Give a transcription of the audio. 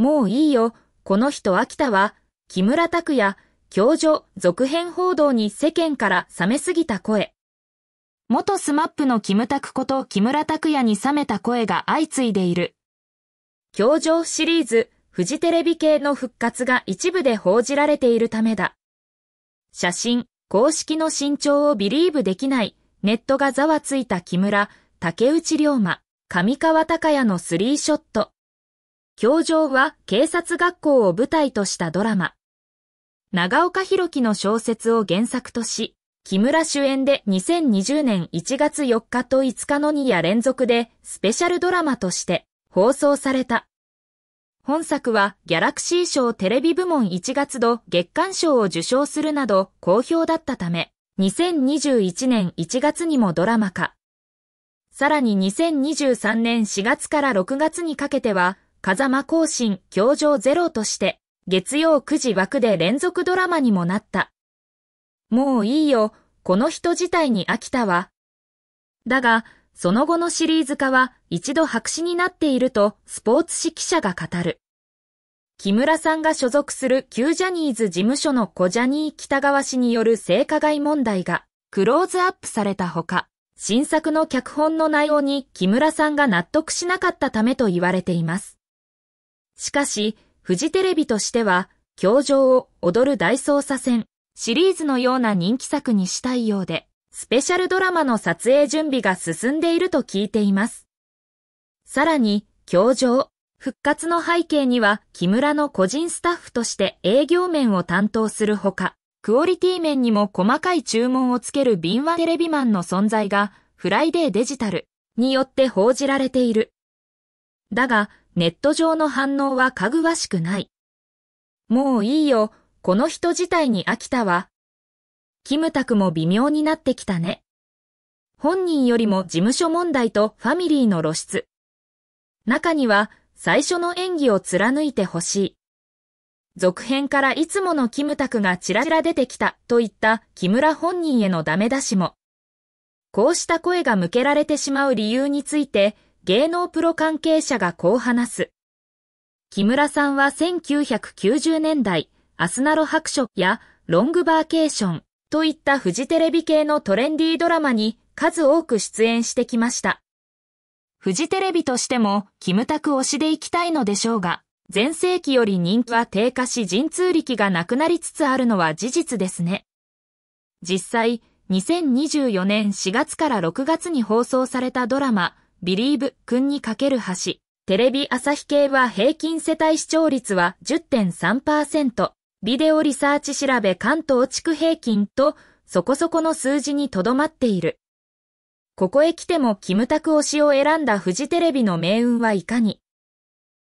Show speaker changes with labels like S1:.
S1: もういいよ、この人飽きたわ、木村拓哉、教授続編報道に世間から冷めすぎた声。元スマップのキムタクこと木村拓哉に冷めた声が相次いでいる。教場シリーズ、フジテレビ系の復活が一部で報じられているためだ。写真、公式の身長をビリーブできない、ネットがざわついた木村、竹内龍馬、上川隆也のスリーショット。教場は警察学校を舞台としたドラマ。長岡博樹の小説を原作とし、木村主演で2020年1月4日と5日の2夜連続でスペシャルドラマとして放送された。本作はギャラクシー賞テレビ部門1月度月間賞を受賞するなど好評だったため、2021年1月にもドラマ化。さらに2023年4月から6月にかけては、風間更新、教場ゼロとして、月曜9時枠で連続ドラマにもなった。もういいよ、この人自体に飽きたわ。だが、その後のシリーズ化は一度白紙になっているとスポーツ誌記者が語る。木村さんが所属する旧ジャニーズ事務所の小ジャニー北川氏による性加害問題がクローズアップされたほか、新作の脚本の内容に木村さんが納得しなかったためと言われています。しかし、フジテレビとしては、教場を踊る大捜査線、シリーズのような人気作にしたいようで、スペシャルドラマの撮影準備が進んでいると聞いています。さらに、教場、復活の背景には、木村の個人スタッフとして営業面を担当するほか、クオリティ面にも細かい注文をつける敏腕テレビマンの存在が、フライデーデジタルによって報じられている。だが、ネット上の反応はかぐわしくない。もういいよ、この人自体に飽きたわ。キムタクも微妙になってきたね。本人よりも事務所問題とファミリーの露出。中には最初の演技を貫いてほしい。続編からいつものキムタクがちらちら出てきたといった木村本人へのダメ出しも。こうした声が向けられてしまう理由について、芸能プロ関係者がこう話す。木村さんは1990年代、アスナロ白書やロングバーケーションといったフジテレビ系のトレンディードラマに数多く出演してきました。フジテレビとしても、キムタク推しでいきたいのでしょうが、前世紀より人気は低下し人通力がなくなりつつあるのは事実ですね。実際、2024年4月から6月に放送されたドラマ、ビリーブ君にかける橋。テレビ朝日系は平均世帯視聴率は10.3%。ビデオリサーチ調べ関東地区平均とそこそこの数字にとどまっている。ここへ来てもキムタク推しを選んだフジテレビの命運はいかに